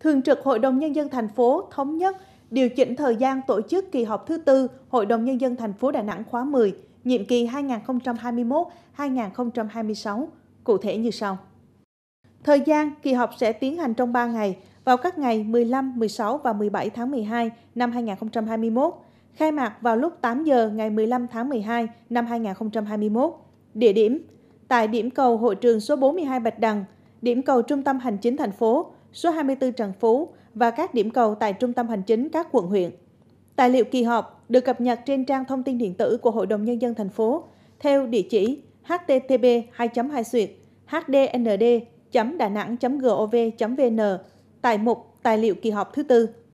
Thường trực Hội đồng Nhân dân thành phố thống nhất điều chỉnh thời gian tổ chức kỳ họp thứ tư Hội đồng Nhân dân thành phố Đà Nẵng khóa 10, nhiệm kỳ 2021-2026, cụ thể như sau. Thời gian kỳ họp sẽ tiến hành trong 3 ngày, vào các ngày 15, 16 và 17 tháng 12 năm 2021, khai mạc vào lúc 8 giờ ngày 15 tháng 12 năm 2021. Địa điểm tại điểm cầu hội trường số 42 Bạch Đằng, điểm cầu trung tâm hành chính thành phố, số 24 Trần Phú và các điểm cầu tại trung tâm hành chính các quận huyện. Tài liệu kỳ họp được cập nhật trên trang thông tin điện tử của Hội đồng Nhân dân thành phố theo địa chỉ http 2 2 hdnd đà nẵng gov vn tại mục Tài liệu kỳ họp thứ tư.